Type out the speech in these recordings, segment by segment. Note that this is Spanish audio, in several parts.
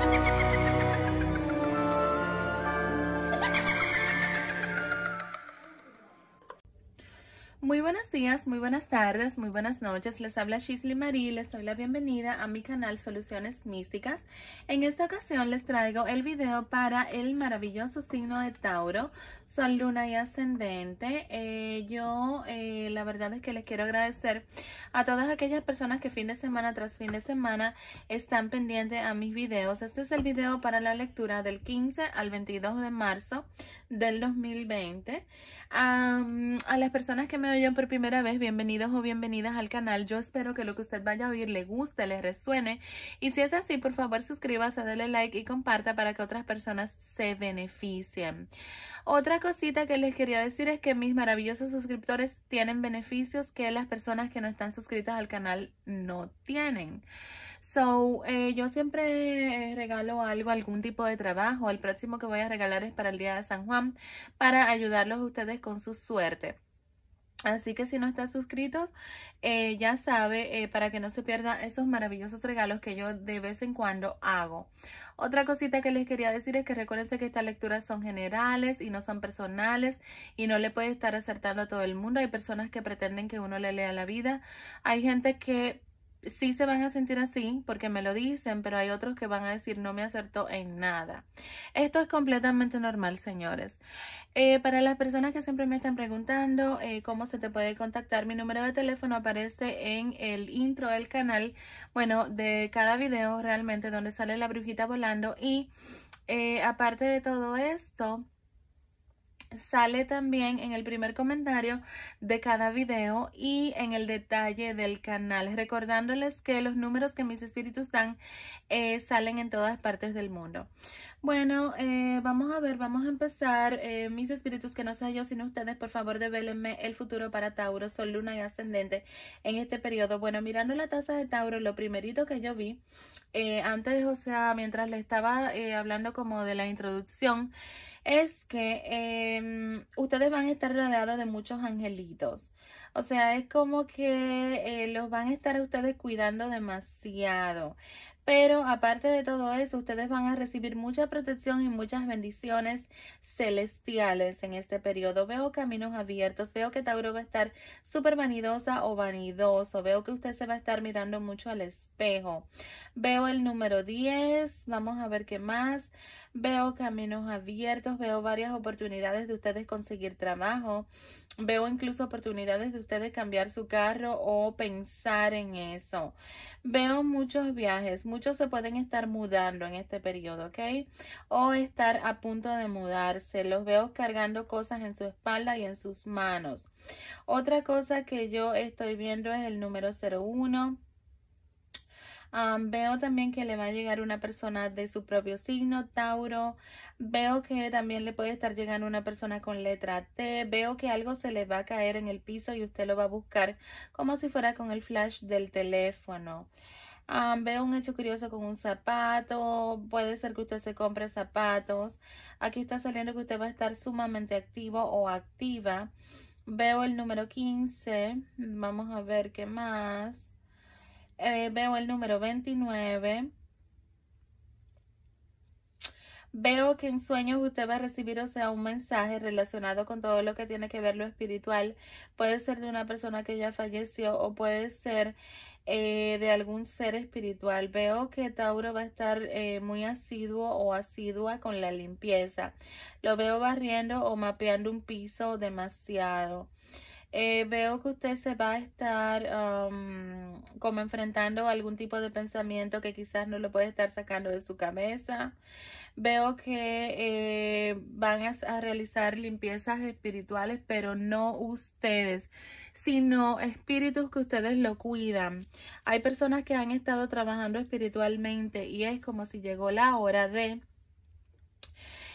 ハハハハ Muy buenos días, muy buenas tardes, muy buenas noches. Les habla Shisley Marie les doy la bienvenida a mi canal Soluciones Místicas. En esta ocasión les traigo el video para el maravilloso signo de Tauro, Sol, Luna y Ascendente. Eh, yo eh, la verdad es que les quiero agradecer a todas aquellas personas que fin de semana tras fin de semana están pendientes a mis videos. Este es el video para la lectura del 15 al 22 de marzo del 2020. a las personas que me oyen por primera vez, bienvenidos o bienvenidas al canal. Yo espero que lo que usted vaya a oír le guste, le resuene. Y si es así, por favor suscríbase, dale like y comparta para que otras personas se beneficien. Otra cosita que les quería decir es que mis maravillosos suscriptores tienen beneficios que las personas que no están suscritas al canal no tienen. So, eh, yo siempre eh, regalo algo, algún tipo de trabajo. El próximo que voy a regalar es para el Día de San Juan, para ayudarlos a ustedes con su suerte. Así que si no estás suscrito, eh, ya sabe, para que no se pierda esos maravillosos regalos que yo de vez en cuando hago. Otra cosita que les quería decir es que recuérdense que estas lecturas son generales y no son personales y no le puede estar acertando a todo el mundo. Hay personas que pretenden que uno le lea la vida. Hay gente que sí se van a sentir así porque me lo dicen, pero hay otros que van a decir no me acertó en nada. Esto es completamente normal, señores. Eh, para las personas que siempre me están preguntando eh, cómo se te puede contactar, mi número de teléfono aparece en el intro del canal, bueno, de cada video realmente donde sale la brujita volando y eh, aparte de todo esto sale también en el primer comentario de cada video y en el detalle del canal, recordándoles que los números que mis espíritus dan eh, salen en todas partes del mundo. Bueno, eh, vamos a ver, vamos a empezar. Eh, mis espíritus, que no sea yo sino ustedes, por favor, devélenme el futuro para Tauro, Sol, Luna y Ascendente en este periodo. Bueno, mirando la tasa de Tauro, lo primerito que yo vi, antes, o sea, mientras le estaba hablando como de la introducción, es que em, ustedes van a estar rodeados de muchos angelitos. O sea, es como que eh, los van a estar ustedes cuidando demasiado. Pero aparte de todo eso, ustedes van a recibir mucha protección y muchas bendiciones celestiales en este periodo. Veo caminos abiertos, veo que Tauro va a estar súper vanidosa o vanidoso. Veo que usted se va a estar mirando mucho al espejo. Veo el número 10, vamos a ver qué más veo caminos abiertos, veo varias oportunidades de ustedes conseguir trabajo, veo incluso oportunidades de ustedes cambiar su carro o pensar en eso. Veo muchos viajes, muchos se pueden estar mudando en este periodo, ¿ok? O estar a punto de mudarse, los veo cargando cosas en su espalda y en sus manos. Otra cosa que yo estoy viendo es el número 01 veo también que le va a llegar una persona de su propio signo, Tauro. Veo que también le puede estar llegando una persona con letra T. Veo que algo se le va a caer en el piso y usted lo va a buscar como si fuera con el flash del teléfono. veo un hecho curioso con un zapato. Puede ser que usted se compre zapatos. Aquí está saliendo que usted va a estar sumamente activo o activa. Veo el número 15. Vamos a ver qué más. Eh, veo el número 29. Veo que en sueños usted va a recibir, o sea, un mensaje relacionado con todo lo que tiene que ver lo espiritual. Puede ser de una persona que ya falleció o puede ser eh, de algún ser espiritual. Veo que Tauro va a estar eh, muy asiduo o asidua con la limpieza. Lo veo barriendo o mapeando un piso demasiado. Eh, veo que usted se va a estar um, como enfrentando algún tipo de pensamiento que quizás no lo puede estar sacando de su cabeza. Veo que eh, van a realizar limpiezas espirituales, pero no ustedes, sino espíritus que ustedes lo cuidan. Hay personas que han estado trabajando espiritualmente y es como si llegó la hora de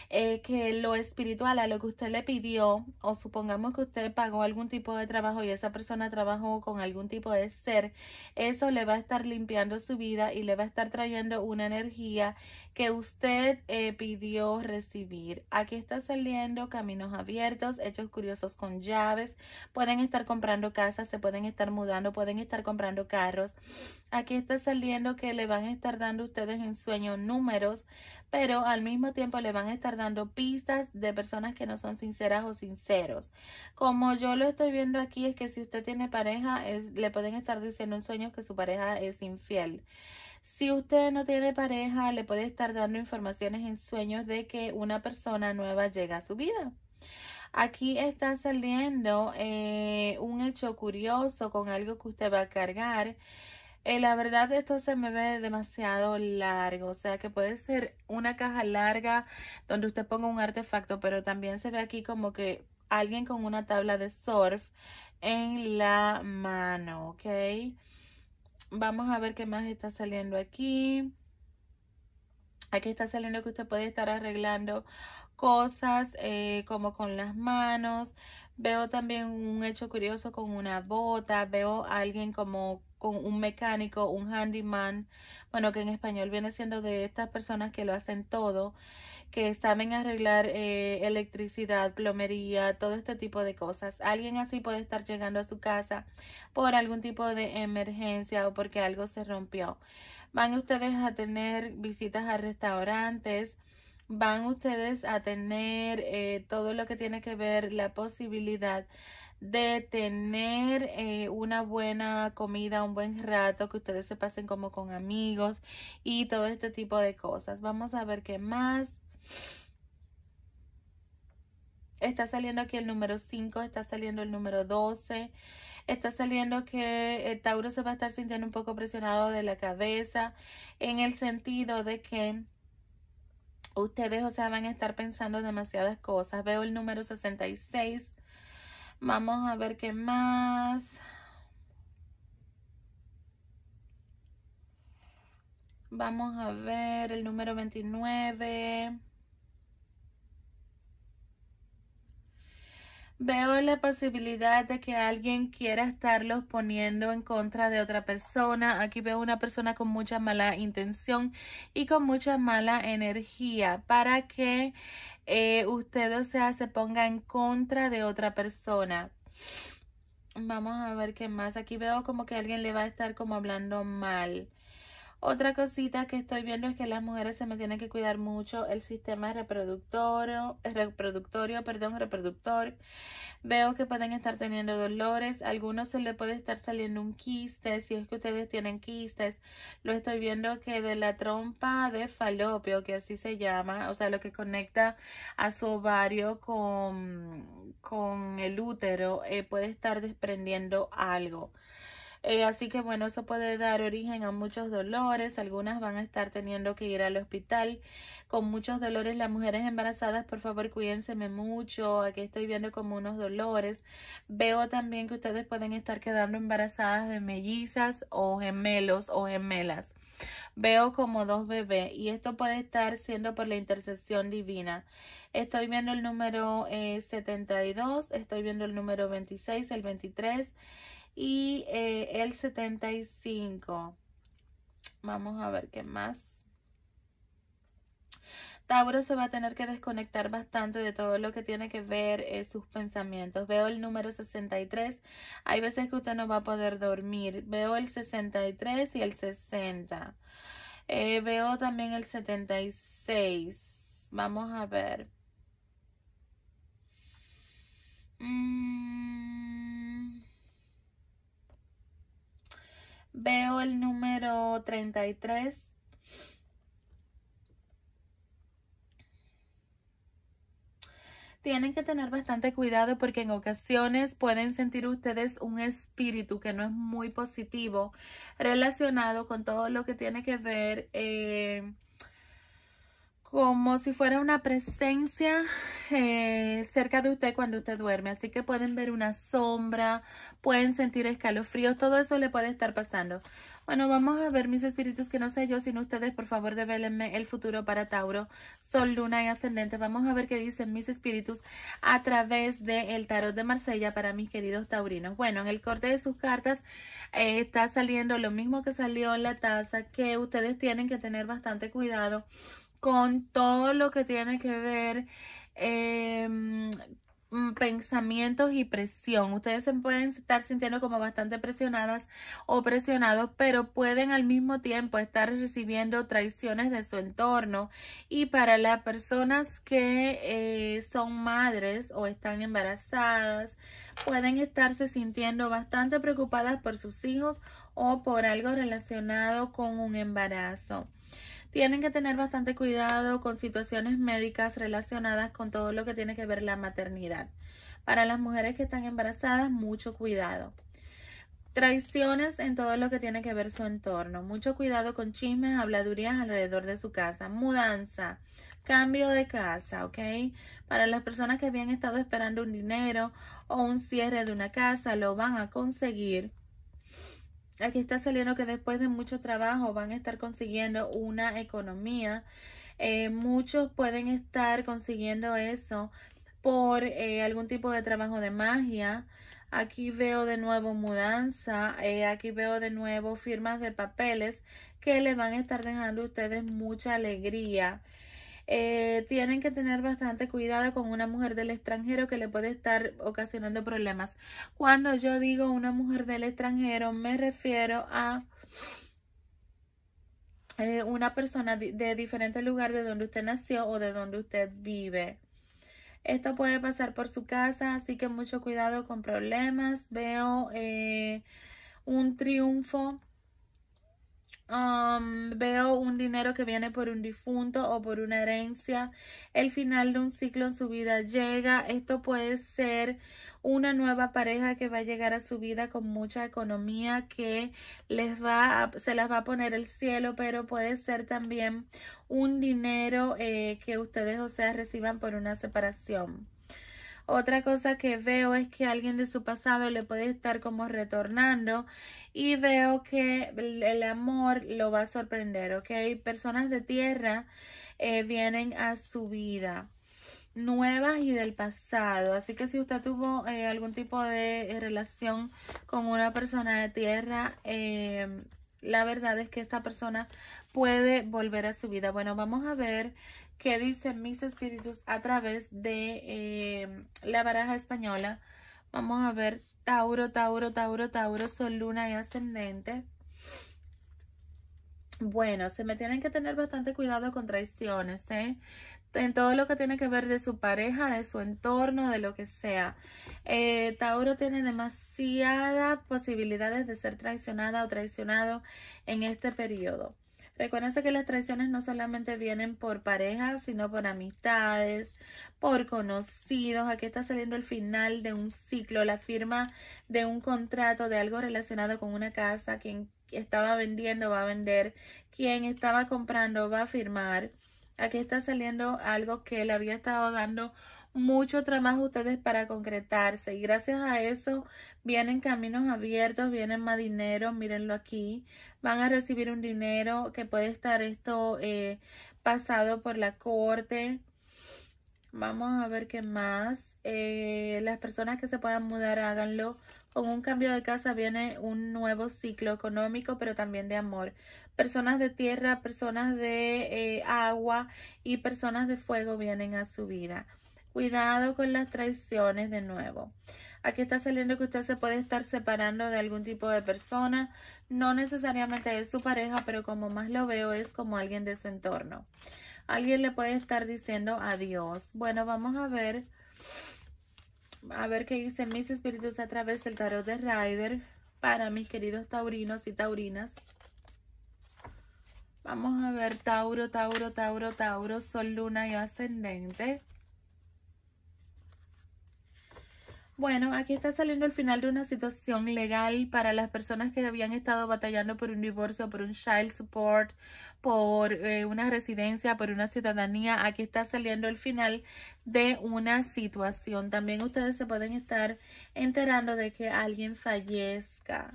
eh, que lo espiritual a lo que usted le pidió, o supongamos que usted pagó algún tipo de trabajo y esa persona trabajó con algún tipo de ser, eso le va a estar limpiando su vida y le va a estar trayendo una energía que usted eh, pidió recibir. Aquí está saliendo caminos abiertos, hechos curiosos con llaves, pueden estar comprando casas, se pueden estar mudando, pueden estar comprando carros. Aquí está saliendo que le van a estar dando ustedes en sueño números pero al mismo tiempo le van a estar dando pistas de personas que no son sinceras o sinceros. Como yo lo estoy viendo aquí, es que si usted tiene pareja, le pueden estar diciendo en sueños que su pareja es infiel. Si usted no tiene pareja, le puede estar dando informaciones en sueños de que una persona nueva llega a su vida. Aquí está saliendo eh, un hecho curioso con algo que usted va a cargar eh, la verdad esto se me ve demasiado largo, o sea que puede ser una caja larga donde usted ponga un artefacto, pero también se ve aquí como que alguien con una tabla de surf en la mano, ¿ok? Vamos a ver qué más está saliendo aquí. Aquí está saliendo que usted puede estar arreglando cosas eh, como con las manos. Veo también un hecho curioso con una bota. Veo a alguien como con un mecánico, un handyman, bueno, que en español viene siendo de estas personas que lo hacen todo, que saben arreglar eh, electricidad, plomería, todo este tipo de cosas. Alguien así puede estar llegando a su casa por algún tipo de emergencia o porque algo se rompió. Van ustedes a tener visitas a restaurantes, van ustedes a tener eh, todo lo que tiene que ver la posibilidad de tener eh, una buena comida, un buen rato, que ustedes se pasen como con amigos y todo este tipo de cosas. Vamos a ver qué más. Está saliendo aquí el número 5, está saliendo el número 12. Está saliendo que eh, Tauro se va a estar sintiendo un poco presionado de la cabeza en el sentido de que ustedes, o sea, van a estar pensando demasiadas cosas. Veo el número 66 Vamos a ver qué más. Vamos a ver el número 29. Veo la posibilidad de que alguien quiera estarlos poniendo en contra de otra persona. Aquí veo una persona con mucha mala intención y con mucha mala energía para que eh, usted, o sea, se ponga en contra de otra persona. Vamos a ver qué más. Aquí veo como que alguien le va a estar como hablando mal. Otra cosita que estoy viendo es que las mujeres se me tienen que cuidar mucho el sistema reproductorio, reproductorio, perdón, reproductor. Veo que pueden estar teniendo dolores, a algunos se le puede estar saliendo un quiste, si es que ustedes tienen quistes. Lo estoy viendo que de la trompa de falopio, que así se llama, o sea, lo que conecta a su ovario con, con el útero, eh, puede estar desprendiendo algo. Eh, así que bueno, eso puede dar origen a muchos dolores. Algunas van a estar teniendo que ir al hospital con muchos dolores. Las mujeres embarazadas, por favor, cuídense mucho. Aquí estoy viendo como unos dolores. Veo también que ustedes pueden estar quedando embarazadas de mellizas o gemelos o gemelas. Veo como dos bebés y esto puede estar siendo por la intercesión divina. Estoy viendo el número 72, eh, estoy viendo el número 26, el 23 y eh, el 75. Vamos a ver qué más. Tauro se va a tener que desconectar bastante de todo lo que tiene que ver eh, sus pensamientos. Veo el número 63. Hay veces que usted no va a poder dormir. Veo el 63 y el 60. Eh, veo también el 76. Vamos a ver. Mm. Veo el número 33. Tienen que tener bastante cuidado porque en ocasiones pueden sentir ustedes un espíritu que no es muy positivo relacionado con todo lo que tiene que ver eh, como si fuera una presencia eh, cerca de usted cuando usted duerme. Así que pueden ver una sombra, pueden sentir escalofríos, todo eso le puede estar pasando. Bueno, vamos a ver mis espíritus que no sé yo, sino ustedes, por favor, develenme el futuro para Tauro, Sol, Luna y Ascendente. Vamos a ver qué dicen mis espíritus a través del el tarot de Marsella para mis queridos taurinos. Bueno, en el corte de sus cartas eh, está saliendo lo mismo que salió en la taza, que ustedes tienen que tener bastante cuidado con todo lo que tiene que ver em, mm, pensamientos y presión. Ustedes se pueden estar sintiendo como bastante presionadas o presionados, pero pueden al mismo tiempo estar recibiendo traiciones de su entorno. Y para las personas que eh, son madres o están embarazadas, pueden estarse sintiendo bastante preocupadas por sus hijos o por algo relacionado con un embarazo. Tienen que tener bastante cuidado con situaciones médicas relacionadas con todo lo que tiene que ver la maternidad. Para las mujeres que están embarazadas, mucho cuidado. Traiciones en todo lo que tiene que ver su entorno. Mucho cuidado con chismes, habladurías alrededor de su casa. Mudanza, cambio de casa, ¿ok? Para las personas que habían estado esperando un dinero o un cierre de una casa, lo van a conseguir aquí está saliendo que después de mucho trabajo van a estar consiguiendo una economía. Eh, muchos pueden estar consiguiendo eso por eh, algún tipo de trabajo de magia. Aquí veo de nuevo mudanza, eh, aquí veo de nuevo firmas de papeles que le van a estar dejando a ustedes mucha alegría. Eh, tienen que tener bastante cuidado con una mujer del extranjero que le puede estar ocasionando problemas. Cuando yo digo una mujer del extranjero, me refiero a eh, una persona de diferente lugar de donde usted nació o de donde usted vive. Esto puede pasar por su casa, así que mucho cuidado con problemas. Veo eh, un triunfo Um, veo un dinero que viene por un difunto o por una herencia. El final de un ciclo en su vida llega. Esto puede ser una nueva pareja que va a llegar a su vida con mucha economía que les va se las va a poner el cielo, pero puede ser también un dinero eh, que ustedes o sea reciban por una separación. Otra cosa que veo es que alguien de su pasado le puede estar como retornando y veo que el, amor lo va a sorprender, ¿ok? Personas de tierra eh, vienen a su vida nuevas y del pasado. Así que si usted tuvo eh, algún tipo de eh, relación con una persona de tierra, eh, la verdad es que esta persona puede volver a su vida. Bueno, vamos a ver qué dicen mis espíritus a través de eh, la baraja española. Vamos a ver Tauro, Tauro, Tauro, Tauro, Sol, Luna y Ascendente. Bueno, se me tienen que tener bastante cuidado con traiciones, ¿eh? en todo lo que tiene que ver de su pareja, de su entorno, de lo que sea. Eh, Tauro tiene demasiadas posibilidades de ser traicionada o traicionado en este periodo. Recuérdense que las traiciones no solamente vienen por parejas, sino por amistades, por conocidos. Aquí está saliendo el final de un ciclo, la firma de un contrato, de algo relacionado con una casa. Quien estaba vendiendo va a vender, quien estaba comprando va a firmar. Aquí está saliendo algo que le había estado dando mucho trabajo a ustedes para concretarse. Y gracias a eso vienen caminos abiertos, vienen más dinero, mírenlo aquí. Van a recibir un dinero que puede estar esto eh, pasado por la corte. Vamos a ver qué más. Eh, las personas que se puedan mudar, háganlo con un cambio de casa viene un nuevo ciclo económico, pero también de amor. Personas de tierra, personas de eh, agua y personas de fuego vienen a su vida. Cuidado con las traiciones de nuevo. Aquí está saliendo que usted se puede estar separando de algún tipo de persona. No necesariamente es su pareja, pero como más lo veo es como alguien de su entorno. Alguien le puede estar diciendo adiós. Bueno, vamos a ver a ver qué dicen mis espíritus a través del tarot de Rider para mis queridos taurinos y taurinas. Vamos a ver Tauro, Tauro, Tauro, Tauro, Sol, Luna y Ascendente. Bueno, aquí está saliendo el final de una situación legal para las personas que habían estado batallando por un divorcio, por un child support, por eh, una residencia, por una ciudadanía. Aquí está saliendo el final de una situación. También ustedes se pueden estar enterando de que alguien fallezca.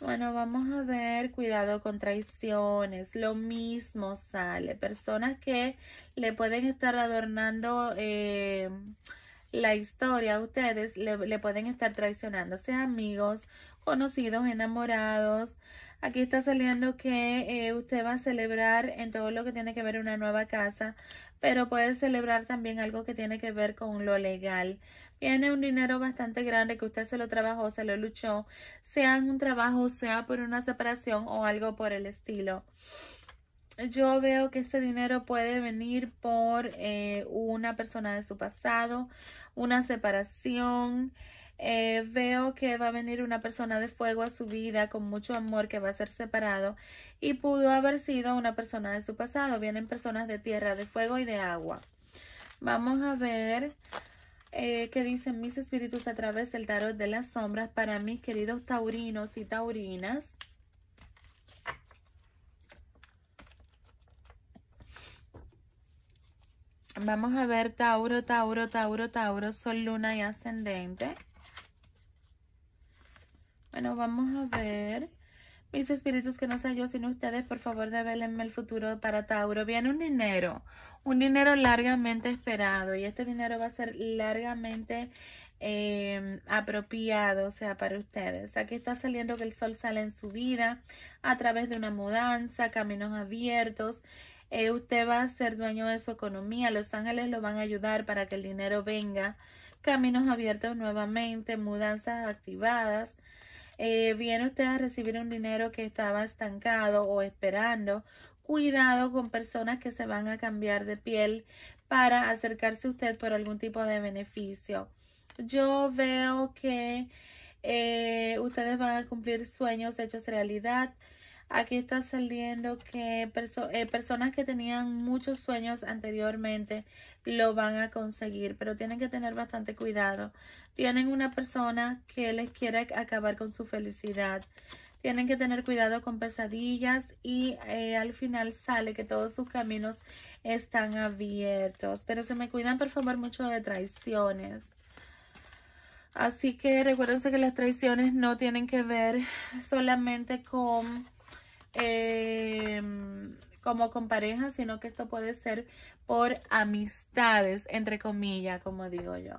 Bueno, vamos a ver, cuidado con traiciones, lo mismo sale. Personas que le pueden estar adornando... Eh, la historia, ustedes le, pueden estar traicionando, sea amigos, conocidos, enamorados. Aquí está saliendo que eh, usted va a celebrar en todo lo que tiene que ver una nueva casa, pero puede celebrar también algo que tiene que ver con lo legal. Viene un dinero bastante grande que usted se lo trabajó, se lo luchó, sea en un trabajo, sea por una separación o algo por el estilo. Yo veo que este dinero puede venir por eh, una persona de su pasado una separación. Eh, veo que va a venir una persona de fuego a su vida con mucho amor que va a ser separado y pudo haber sido una persona de su pasado. Vienen personas de tierra, de fuego y de agua. Vamos a ver eh, qué dicen mis espíritus a través del tarot de las sombras para mis queridos taurinos y taurinas. Vamos a ver Tauro, Tauro, Tauro, Tauro, Sol, Luna y Ascendente. Bueno, vamos a ver. Mis espíritus, que no sea yo sino ustedes, por favor, develenme el futuro para Tauro. Viene un dinero, un dinero largamente esperado y este dinero va a ser largamente eh, apropiado, o sea, para ustedes. Aquí está saliendo que el sol sale en su vida a través de una mudanza, caminos abiertos, eh, usted va a ser dueño de su economía. Los ángeles lo van a ayudar para que el dinero venga. Caminos abiertos nuevamente, mudanzas activadas. Eh, viene usted a recibir un dinero que estaba estancado o esperando. Cuidado con personas que se van a cambiar de piel para acercarse a usted por algún tipo de beneficio. Yo veo que eh, ustedes van a cumplir sueños hechos realidad. Aquí está saliendo que eh, personas que tenían muchos sueños anteriormente lo van a conseguir, pero tienen que tener bastante cuidado. Tienen una persona que les quiere acabar con su felicidad. Tienen que tener cuidado con pesadillas y eh, al final sale que todos sus caminos están abiertos. Pero se me cuidan por favor mucho de traiciones. Así que recuérdense que las traiciones no tienen que ver solamente con Em, como con pareja, sino que esto puede ser por amistades, entre comillas, como digo yo.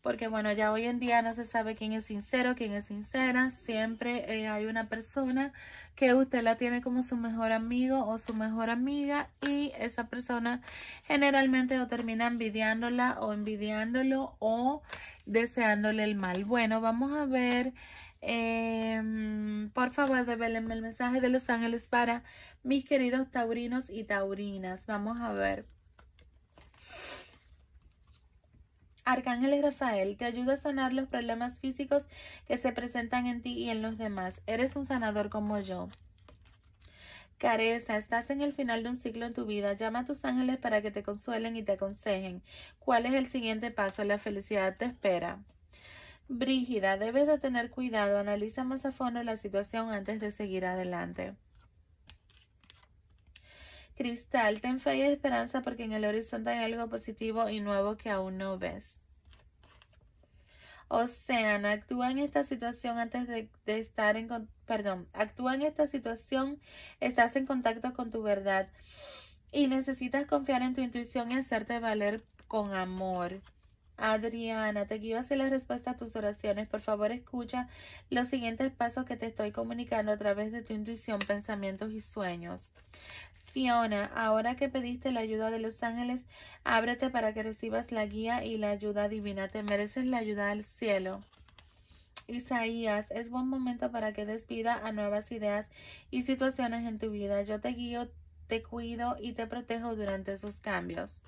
Porque bueno, ya hoy en día no se sabe quién es sincero, quién es sincera. Siempre eh, hay una persona que usted la tiene como su mejor amigo o su mejor amiga y esa persona generalmente No termina envidiándola o envidiándolo o deseándole el mal. Bueno, vamos a ver Em, por favor, develenme el mensaje de los ángeles para mis queridos taurinos y taurinas. Vamos a ver. Arcángel Rafael, te ayuda a sanar los problemas físicos que se presentan en ti y en los demás. Eres un sanador como yo. Careza, estás en el final de un ciclo en tu vida. Llama a tus ángeles para que te consuelen y te aconsejen. ¿Cuál es el siguiente paso? La felicidad te espera. Brígida, debes de tener cuidado, analiza más a fondo la situación antes de seguir adelante. Cristal, ten fe y esperanza porque en el horizonte hay algo positivo y nuevo que aún no ves. Océana, actúa en esta situación antes de, estar en... Perdón, actúa en esta situación, estás en contacto con tu verdad y necesitas confiar en tu intuición y hacerte valer con amor. Adriana, te guío hacia la respuesta a tus oraciones. Por favor, escucha los siguientes pasos que te estoy comunicando a través de tu intuición, pensamientos y sueños. Fiona, ahora que pediste la ayuda de los ángeles, ábrete para que recibas la guía y la ayuda divina. Te mereces la ayuda del cielo. Isaías, es buen momento para que despida a nuevas ideas y situaciones en tu vida. Yo te guío, te cuido y te protejo durante esos cambios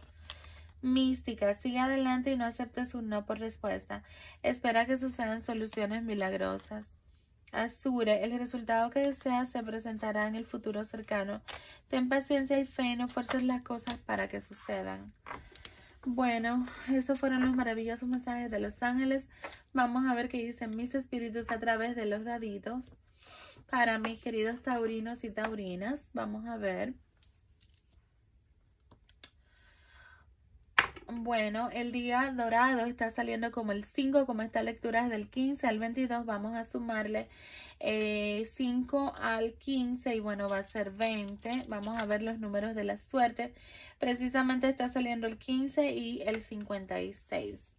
mística. Sigue adelante y no aceptes un no por respuesta. Espera que sucedan soluciones milagrosas. Azure, el resultado que deseas se presentará en el futuro cercano. Ten paciencia y fe no fuerces las cosas para que sucedan. Bueno, esos fueron los maravillosos mensajes de los ángeles. Vamos a ver qué dicen mis espíritus a través de los daditos. Para mis queridos taurinos y taurinas, vamos a ver. Bueno, el día dorado está saliendo como el 5, como esta lectura es del 15 al 22, vamos a sumarle 5 eh, al 15 y bueno, va a ser 20. Vamos a ver los números de la suerte. Precisamente está saliendo el 15 y el 56.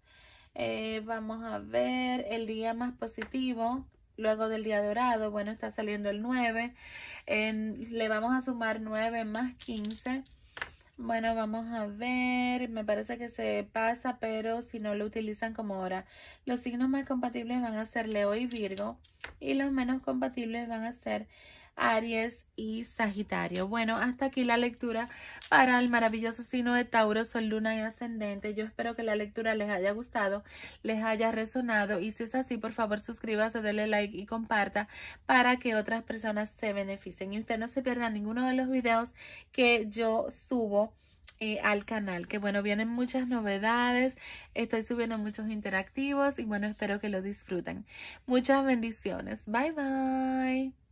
Eh, vamos a ver el día más positivo. Luego del día dorado, bueno, está saliendo el 9. le vamos a sumar 9 más 15. Bueno, vamos a ver, me parece que se pasa, pero si no lo utilizan como ahora. Los signos más compatibles van a ser Leo y Virgo y los menos compatibles van a ser Aries y Sagitario. Bueno, hasta aquí la lectura para el maravilloso signo de Tauro, Sol, Luna y Ascendente. Yo espero que la lectura les haya gustado, les haya resonado y si es así, por favor suscríbase, denle like y comparta para que otras personas se beneficien y usted no se pierda ninguno de los videos que yo subo. Eh, al canal que bueno vienen muchas novedades estoy subiendo muchos interactivos y bueno espero que lo disfruten muchas bendiciones bye bye